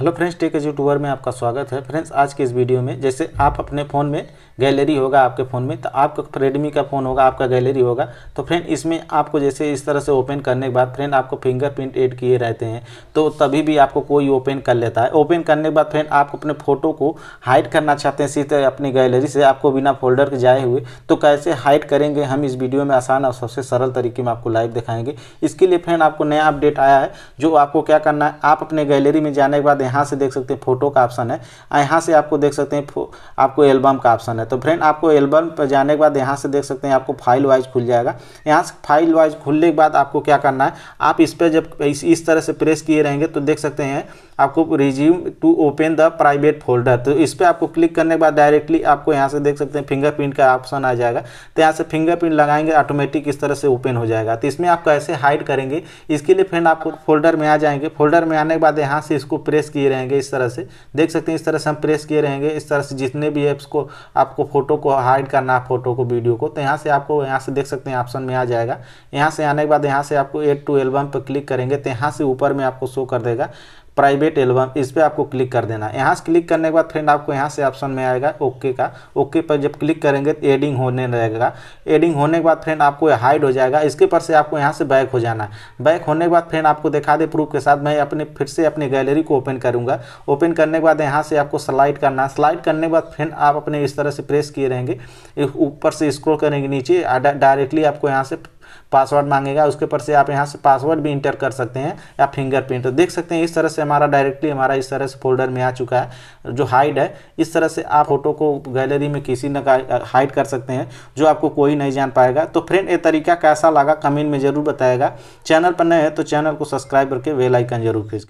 hello friends tech age YouTuber में आपका स्वागत है फ्रेंड्स आज के इस वीडियो में जैसे आप अपने फ़ोन में गैलरी होगा आपके फ़ोन में तो आपका रेडमी का फ़ोन होगा आपका गैलरी होगा तो फ्रेंड इसमें आपको जैसे इस तरह से ओपन करने के बाद फ्रेंड आपको फिंगरप्रिंट ऐड किए रहते हैं तो तभी भी आपको कोई ओपन कर लेता है ओपन करने के बाद फ्रेंड आप अपने फ़ोटो को हाइड करना चाहते हैं सीधे अपनी गैलरी से आपको बिना फोल्डर के जाए हुए तो कैसे हाइड करेंगे हम इस वीडियो में आसान और सबसे सरल तरीके में आपको लाइव दिखाएंगे इसके लिए फ्रेंड आपको नया अपडेट आया है जो आपको क्या करना है आप अपने गैलरी में जाने के बाद यहाँ से देख सकते हैं फोटो का ऑप्शन है और यहाँ से आपको देख सकते हैं आपको एल्बम का ऑप्शन है तो फ्रेंड आपको एल्बम पर जाने के बाद यहाँ से देख सकते हैं आपको फाइल वाइज खुल जाएगा यहाँ से फाइल वाइज खुलने के बाद आपको क्या करना है आप इस पर जब इस, इस तरह से प्रेस किए रहेंगे तो देख सकते हैं आपको resume to open the private folder तो इस पर आपको क्लिक करने के बाद डायरेक्टली आपको यहाँ से देख सकते हैं फिंगरप्रिंट का ऑप्शन आ जाएगा तो यहाँ से फिंगरप्रिंट लगाएंगे ऑटोमेटिक इस तरह से ओपन हो जाएगा तो इसमें आप कैसे हाइड करेंगे इसके लिए फ्रेंड आपको फोल्डर में आ जाएंगे फोल्डर में आने के बाद यहाँ से इसको प्रेस किए रहेंगे इस तरह से देख सकते हैं इस तरह से हम प्रेस किए रहेंगे इस तरह से जितने भी ऐप्स को आपको फ़ोटो को हाइड करना है फ़ोटो को वीडियो को तो यहाँ से आपको यहाँ से देख सकते हैं ऑप्शन में आ जाएगा यहाँ से आने के बाद यहाँ से आपको एड टू एल्बम पर क्लिक करेंगे तो यहाँ से ऊपर में आपको शो कर देगा प्राइवेट एल्बम इस पर आपको क्लिक कर देना यहाँ से क्लिक करने के बाद फ्रेंड आपको यहाँ से ऑप्शन में आएगा ओके का ओके पर जब क्लिक करेंगे तो एडिंग होने लगेगा एडिंग होने के बाद फ्रेंड आपको हाइड हो जाएगा इसके पर से आपको यहाँ से बैक हो जाना है बैक होने के बाद फ्रेंड आपको दिखा दे प्रूफ के साथ मैं अपने फिर से अपनी गैलरी को ओपन करूँगा ओपन करने के बाद यहाँ से आपको स्लाइड करना स्लाइड करने के बाद फ्रेंड आप अपने इस तरह से प्रेस किए रहेंगे ऊपर से स्क्रोल करेंगे नीचे डायरेक्टली आपको यहाँ से पासवर्ड मांगेगा उसके ऊपर से आप यहाँ से पासवर्ड भी इंटर कर सकते हैं या फिंगरप्रिंट तो देख सकते हैं इस तरह से हमारा डायरेक्टली हमारा इस तरह से फोल्डर में आ चुका है जो हाइड है इस तरह से आप फोटो को गैलरी में किसी न हाइड कर सकते हैं जो आपको कोई नहीं जान पाएगा तो फ्रेंड ये तरीका कैसा लगा कमेंट में ज़रूर बताएगा चैनल पर नए हैं तो चैनल को सब्सक्राइब करके वेलाइकन जरूर खींच